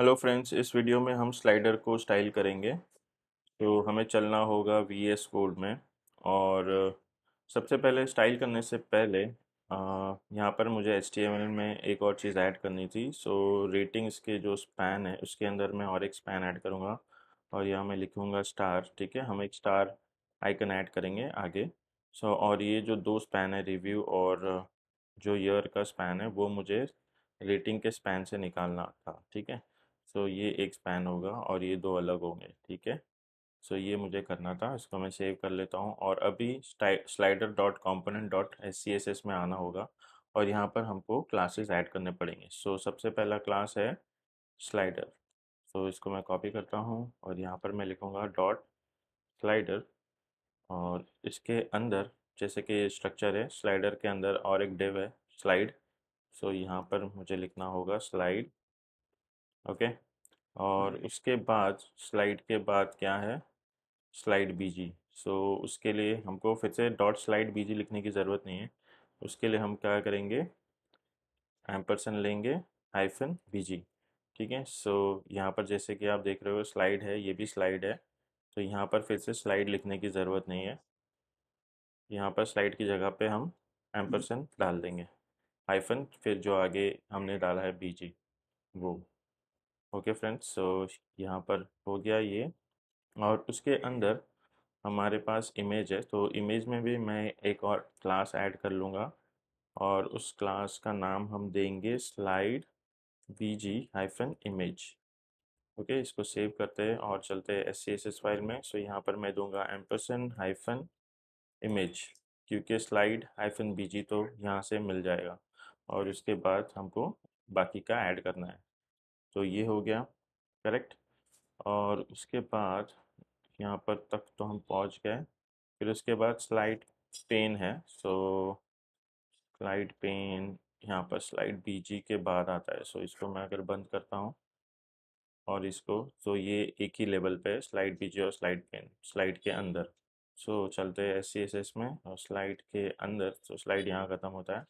Hello friends इस video में हम स्लाइडर को स्टाइल करेंगे तो हमें चलना होगा वी एस कोड में और सबसे पहले स्टाइल करने से पहले यहाँ पर मुझे एच में एक और चीज़ ऐड करनी थी सो रेटिंग्स के जो स्पैन है उसके अंदर मैं और एक स्पैन ऐड करूँगा और यहाँ मैं लिखूँगा स्टार ठीक है हम एक स्टार आइकन ऐड करेंगे आगे सो और ये जो दो स्पैन है रिव्यू और जो ईयर का स्पैन है वो मुझे रेटिंग के स्पैन से निकालना था ठीक है सो ये एक स्पैन होगा और ये दो अलग होंगे ठीक है सो ये मुझे करना था इसको मैं सेव कर लेता हूँ और अभी slider dot component dot S C S S में आना होगा और यहाँ पर हमको क्लासेस ऐड करने पड़ेंगे सो so, सबसे पहला क्लास है स्लाइडर सो so, इसको मैं कॉपी करता हूँ और यहाँ पर मैं लिखूँगा डॉट स्लाइडर और इसके अंदर जैसे कि स्ट्रक्चर है स्लाइडर के अंदर और एक डिव है स्लाइड सो so, यहाँ पर मुझे लिखना होगा स्लाइड ओके और उसके हाँ। बाद स्लाइड के बाद क्या है स्लाइड बीजी सो उसके लिए हमको फिर से डॉट स्लाइड बीजी लिखने की ज़रूरत नहीं है उसके लिए हम क्या करेंगे एम्परसन लेंगे हाइफन बीजी ठीक है सो यहाँ पर जैसे कि आप देख रहे हो स्लाइड है ये भी स्लाइड है तो यहाँ पर फिर से स्लाइड लिखने की ज़रूरत नहीं है यहाँ पर स्लाइड की जगह पे हम हम्म। एम्परसन डाल देंगे हाइफन फिर जो आगे हमने डाला है बीजी वो ओके फ्रेंड्स सो यहाँ पर हो गया ये और उसके अंदर हमारे पास इमेज है तो इमेज में भी मैं एक और क्लास ऐड कर लूँगा और उस क्लास का नाम हम देंगे slide V G hyphen image okay इसको सेव करते हैं और चलते हैं एस सी एस फाइल में सो यहाँ पर मैं दूंगा एम्पसन हाइफन इमेज क्योंकि स्लाइड हाइफन बी तो यहाँ से मिल जाएगा और इसके बाद हमको बाकी का ऐड करना है तो ये हो गया करेक्ट और उसके बाद यहाँ पर तक तो हम पहुँच गए फिर उसके बाद स्लाइड पेन है सो स्लाइड पेन यहाँ पर स्लाइड बीजी के बाद आता है सो इसको मैं अगर बंद करता हूँ और इसको तो ये एक ही लेवल पे स्लाइड बीजी और स्लाइड पेन स्लाइड के अंदर सो so, चलते हैं एस एस में और स्लाइड के अंदर तो स्लाइड यहाँ ख़त्म होता है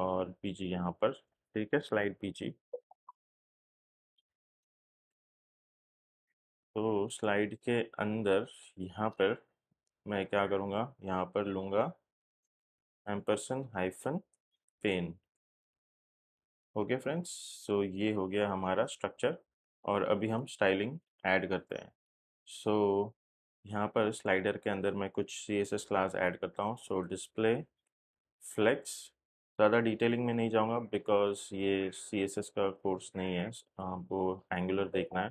और पीजी यहाँ पर ठीक है स्लाइड जी तो स्लाइड के अंदर यहाँ पर मैं क्या करूँगा यहाँ पर लूँगा ampersand hyphen pen okay friends so ये हो गया हमारा स्ट्रक्चर और अभी हम स्टाइलिंग ऐड करते हैं सो so, यहाँ पर स्लाइडर के अंदर मैं कुछ C S S class add करता हूँ सो डिस्प्ले फ्लेक्स ज़्यादा डिटेलिंग में नहीं जाऊँगा बिकॉज ये सी एस एस का कोर्स नहीं है हाँ, वो एंगुलर देखना है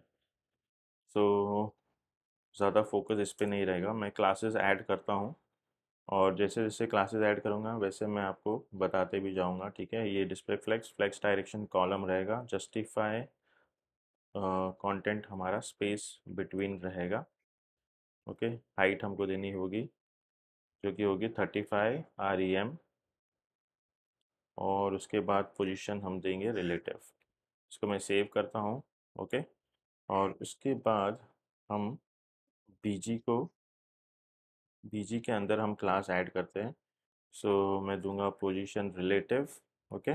सो तो ज़्यादा फोकस इस पर नहीं रहेगा मैं क्लासेस ऐड करता हूँ और जैसे जैसे क्लासेस ऐड करूँगा वैसे मैं आपको बताते भी जाऊँगा ठीक है ये display flex flex direction column रहेगा जस्टिफाई कंटेंट हमारा स्पेस बिटवीन रहेगा ओके okay? हाइट हमको देनी होगी जो कि होगी thirty five R E M और उसके बाद पोजिशन हम देंगे रिलेटिव इसको मैं सेव करता हूँ ओके okay? और उसके बाद हम बीजी को बीजी के अंदर हम क्लास ऐड करते हैं सो so, मैं दूंगा पोजीशन रिलेटिव ओके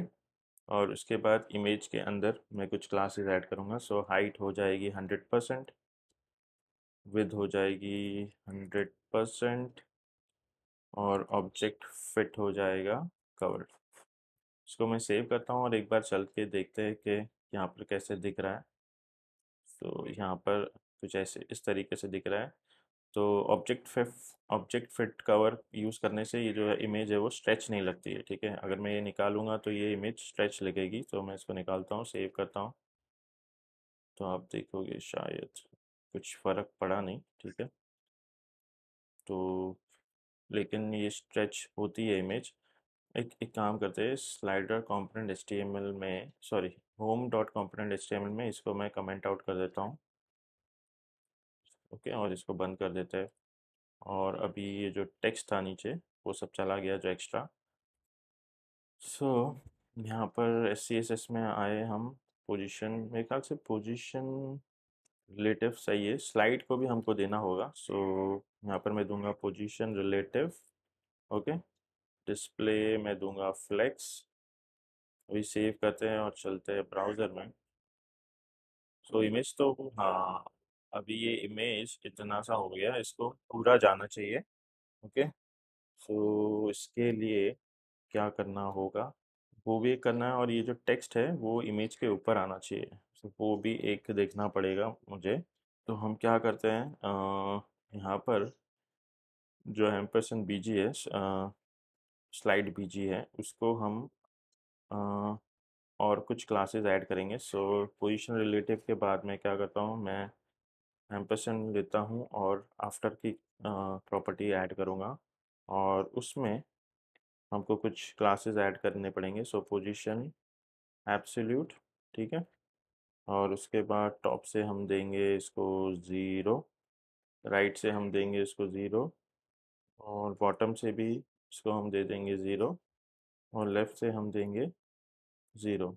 और उसके बाद इमेज के अंदर मैं कुछ क्लासेस ऐड करूँगा सो so, हाइट हो जाएगी हंड्रेड परसेंट विद हो जाएगी हंड्रेड परसेंट और ऑब्जेक्ट फिट हो जाएगा कवर्ड इसको मैं सेव करता हूँ और एक बार चल के देखते हैं कि यहाँ पर कैसे दिख रहा है तो यहाँ पर कुछ ऐसे इस तरीके से दिख रहा है तो object object fit cover use करने से ये जो है इमेज है वो स्ट्रेच नहीं लगती है ठीक है अगर मैं ये निकालूंगा तो ये इमेज स्ट्रेच लगेगी तो मैं इसको निकालता हूँ सेव करता हूँ तो आप देखोगे शायद कुछ फ़र्क पड़ा नहीं ठीक है तो लेकिन ये स्ट्रेच होती है इमेज एक एक काम करते हैं स्लाइडर कॉम्पोनेंट एच में sorry home dot component H में इसको मैं कमेंट आउट कर देता हूँ ओके okay, और इसको बंद कर देते हैं और अभी ये जो टेक्स्ट था नीचे वो सब चला गया जो एक्स्ट्रा सो so, यहाँ पर एस सी एस एस में आए हम पोजीशन मेरे ख्याल से पोजीशन रिलेटिव सही है स्लाइड को भी हमको देना होगा सो so, यहाँ पर मैं दूंगा पोजीशन रिलेटिव ओके डिस्प्ले में दूंगा फ्लेक्स अभी सेव करते हैं और चलते हैं ब्राउज़र में सो तो so, इमेज तो हाँ अभी ये इमेज इतना सा हो गया इसको पूरा जाना चाहिए ओके सो तो so, इसके लिए क्या करना होगा वो भी करना है और ये जो टेक्स्ट है वो इमेज के ऊपर आना चाहिए सो तो so, वो भी एक देखना पड़ेगा मुझे तो हम क्या करते हैं यहाँ पर जो एम्पर्सन बी जी स्लाइड जी है उसको हम आ, और कुछ क्लासेस ऐड करेंगे सो पोजीशन रिलेटिव के बाद में क्या करता हूँ मैं एम्पसन लेता हूँ और आफ्टर की प्रॉपर्टी ऐड करूँगा और उसमें हमको कुछ क्लासेस ऐड करने पड़ेंगे सो पोजीशन एब्सोल्यूट ठीक है और उसके बाद टॉप से हम देंगे इसको ज़ीरो राइट से हम देंगे इसको ज़ीरो और बॉटम से भी इसको हम दे देंगे ज़ीरो और लेफ़्ट से हम देंगे ज़ीरो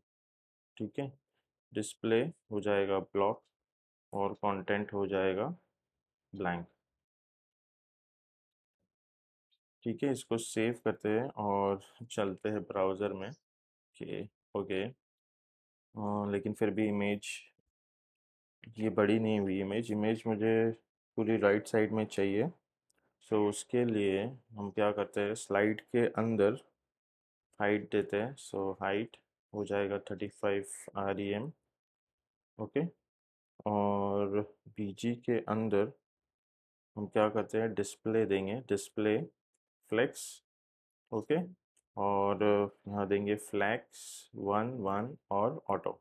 ठीक है डिस्प्ले हो जाएगा ब्लॉक और कंटेंट हो जाएगा ब्लैंक ठीक है इसको सेव करते हैं और चलते हैं ब्राउज़र में कि ओके लेकिन फिर भी इमेज ये बड़ी नहीं हुई इमेज इमेज मुझे पूरी राइट साइड में चाहिए सो so, उसके लिए हम क्या करते हैं स्लाइड के अंदर हाइट देते हैं सो so, हाइट हो जाएगा thirty five R E M okay और बीजी के अंदर हम क्या करते हैं डिस्प्ले देंगे डिस्प्ले फ्लेक्स ओके और यहाँ देंगे फ्लैक्स वन वन और ऑटो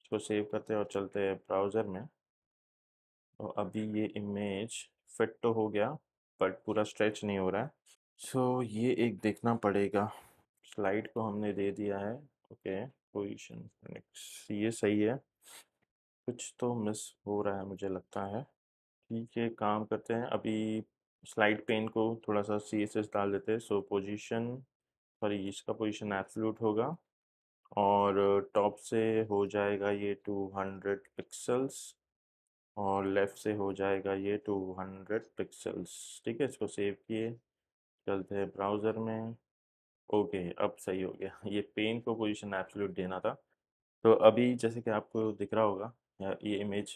इसको सेव करते हैं और चलते हैं ब्राउज़र में और तो अभी ये इमेज फिट तो हो गया बट पूरा स्ट्रेच नहीं हो रहा है सो so, ये एक देखना पड़ेगा स्लाइड को हमने दे दिया है ओके पोजिशन ये सही है कुछ तो मिस हो रहा है मुझे लगता है ठीक है काम करते हैं अभी स्लाइड पेन को थोड़ा सा सी एस एस डाल देते हैं सो पोजीशन सॉरी इसका पोजीशन एब्सोल्यूट होगा और टॉप से हो जाएगा ये 200 पिक्सल्स और लेफ़्ट से हो जाएगा ये टू हंड्रेड पिक्सल्स ठीक है इसको सेव किए चलते हैं ब्राउज़र में ओके अब सही हो गया ये पेन को पोजीशन एब्सोल्यूट देना था तो अभी जैसे कि आपको दिख रहा होगा ये इमेज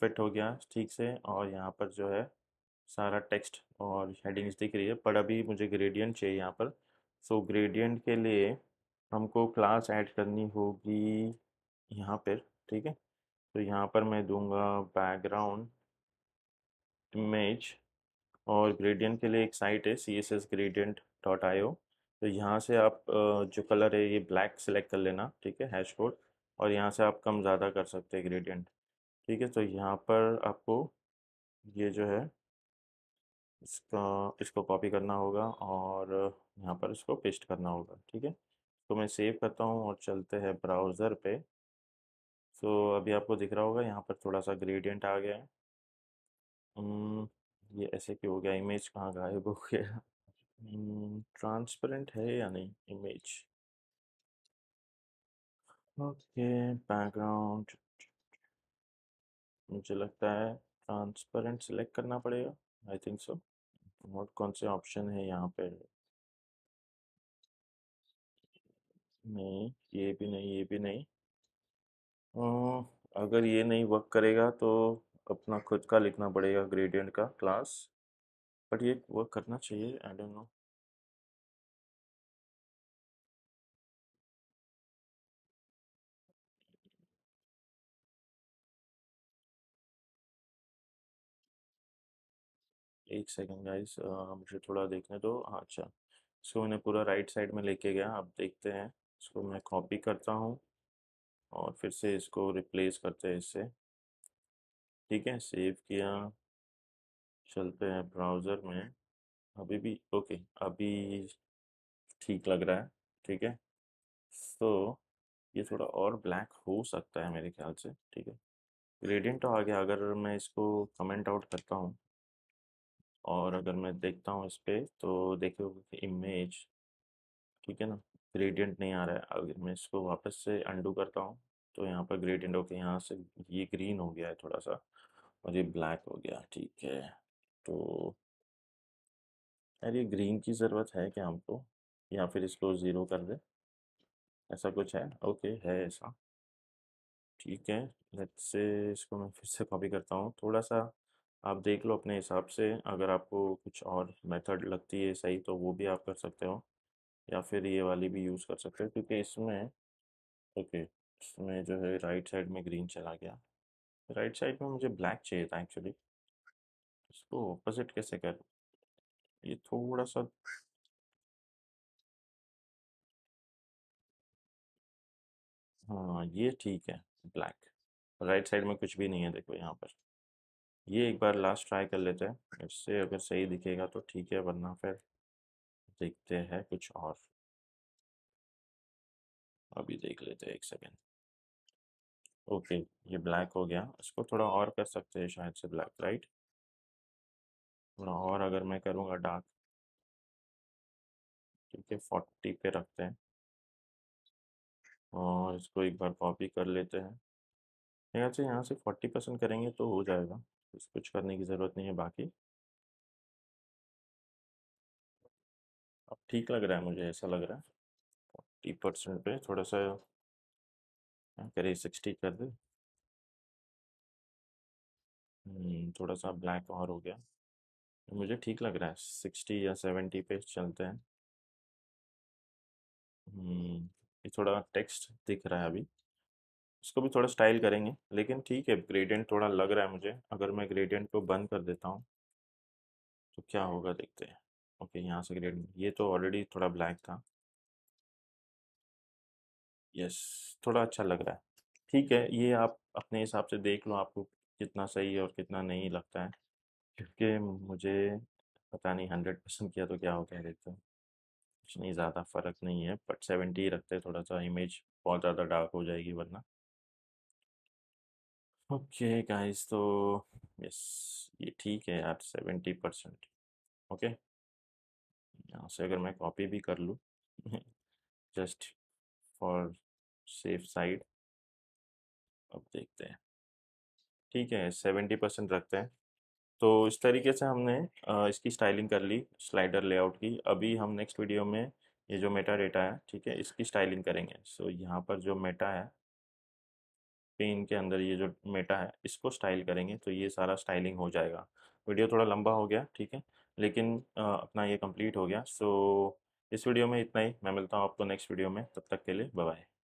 फिट हो गया ठीक से और यहाँ पर जो है सारा टेक्स्ट और हेडिंग्स दिख रही है पर अभी मुझे ग्रेडियंट चाहिए यहाँ पर सो ग्रेडियंट के लिए हमको क्लास ऐड करनी होगी यहाँ पर ठीक है तो यहाँ पर मैं दूंगा बैकग्राउंड इमेज और ग्रेडियंट के लिए एक साइट है C S S gradient dot I O तो यहाँ से आप जो कलर है ये ब्लैक सेलेक्ट कर लेना ठीक है हैश कोड और यहाँ से आप कम ज़्यादा कर सकते हैं ग्रेडियंट ठीक है तो यहाँ पर आपको ये जो है इसका इसको कॉपी करना होगा और यहाँ पर इसको पेस्ट करना होगा ठीक है तो मैं सेव करता हूँ और चलते हैं ब्राउज़र पे सो तो so, अभी आपको दिख रहा होगा यहाँ पर थोड़ा सा ग्रेडियंट आ गया है hmm, ये ऐसे क्यों हो गया इमेज कहाँ गायब हो गया ट्रांसपेरेंट है या नहीं इमेज ओके बैकग्राउंड मुझे लगता है ट्रांसपेरेंट सिलेक्ट करना पड़ेगा आई थिंक सो और कौन से ऑप्शन है यहाँ पे नहीं ये भी नहीं ये भी नहीं अगर ये नहीं वर्क करेगा तो अपना खुद का लिखना पड़ेगा ग्रेडियंट का क्लास बट ये वर्क करना चाहिए आई डोंट नो एक सेकेंड गाइस मुझे थोड़ा देखने दो हाँ, अच्छा इसको मैंने पूरा राइट साइड में लेके गया आप देखते हैं इसको मैं कॉपी करता हूँ और फिर से इसको रिप्लेस करते हैं इससे ठीक है सेव किया चलते हैं ब्राउज़र में अभी भी ओके अभी ठीक लग रहा है ठीक है सो so, ये थोड़ा और ब्लैक हो सकता है मेरे ख्याल से ठीक है ग्रेडियंट आ गया अगर मैं इसको कमेंट आउट करता हूँ और अगर मैं देखता हूँ इस पर तो देखे इमेज ठीक है ना ग्रेडियंट नहीं आ रहा है अगर मैं इसको वापस से अंडू करता हूँ तो यहाँ पर ग्रेडियंट ओके यहाँ से ये ग्रीन हो गया है थोड़ा सा और ये ब्लैक हो गया ठीक है तो यार ये ग्रीन की ज़रूरत है क्या हमको या फिर इसको ज़ीरो कर दे ऐसा कुछ है ओके है ऐसा ठीक है लेट से इसको मैं फिर से कॉपी करता हूँ थोड़ा सा आप देख लो अपने हिसाब से अगर आपको कुछ और मेथड लगती है सही तो वो भी आप कर सकते हो या फिर ये वाली भी यूज़ कर सकते हो क्योंकि इसमें ओके इसमें जो है राइट साइड में ग्रीन चला गया राइट साइड में मुझे ब्लैक चाहिए था एक्चुअली इसको अपोजिट कैसे कर ये थोड़ा सा हाँ ये ठीक है ब्लैक राइट साइड में कुछ भी नहीं है देखो यहाँ पर ये एक बार लास्ट ट्राई कर लेते हैं इससे अगर सही दिखेगा तो ठीक है वरना फिर देखते हैं कुछ और अभी देख लेते हैं एक सेकेंड ओके ये ब्लैक हो गया इसको थोड़ा और कर सकते हैं शायद से ब्लैक राइट थोड़ा और अगर मैं करूँगा डार्क ठीक है फोर्टी पे रखते हैं और इसको एक बार कॉपी कर लेते हैं यहाँ से यहाँ से फोर्टी परसेंट करेंगे तो हो जाएगा कुछ कुछ करने की ज़रूरत नहीं है बाकी ठीक लग रहा है मुझे ऐसा लग रहा है फोर्टी परसेंट पे थोड़ा सा हाँ, करिए सिक्सटी कर दे हम्म, थोड़ा सा ब्लैक और हो गया मुझे ठीक लग रहा है सिक्सटी या सेवेंटी पे चलते हैं हम्म, ये थोड़ा टेक्स्ट दिख रहा है अभी इसको भी थोड़ा स्टाइल करेंगे लेकिन ठीक है ग्रेडियंट थोड़ा लग रहा है मुझे अगर मैं ग्रेडियंट को बंद कर देता हूँ तो क्या होगा देखते हैं ओके यहाँ से ग्रेड ये तो ऑलरेडी थोड़ा ब्लैक था यस थोड़ा अच्छा लग रहा है ठीक है ये आप अपने हिसाब से देख लो आपको कितना सही है और कितना नहीं लगता है क्योंकि मुझे पता नहीं हंड्रेड परसेंट किया तो क्या हो कह देखते थे कुछ नहीं ज़्यादा फ़र्क नहीं है बट सेवेंटी रखते थोड़ा सा इमेज बहुत ज़्यादा डार्क हो जाएगी वरना ओके गाइस तो यस ये ठीक है यार सेवेंटी परसेंट ओके यहाँ से अगर मैं कॉपी भी कर लूँ जस्ट फॉर सेफ साइड अब देखते हैं ठीक है सेवेंटी परसेंट रखते हैं तो इस तरीके से हमने इसकी स्टाइलिंग कर ली स्लाइडर लेआउट की अभी हम नेक्स्ट वीडियो में ये जो मेटा डेटा है ठीक है इसकी स्टाइलिंग करेंगे सो so, यहाँ पर जो मेटा है पेन के अंदर ये जो मेटा है इसको स्टाइल करेंगे तो ये सारा स्टाइलिंग हो जाएगा वीडियो थोड़ा लंबा हो गया ठीक है लेकिन अपना ये कंप्लीट हो गया सो इस वीडियो में इतना ही मैं मिलता हूँ आपको नेक्स्ट वीडियो में तब तक के लिए बाय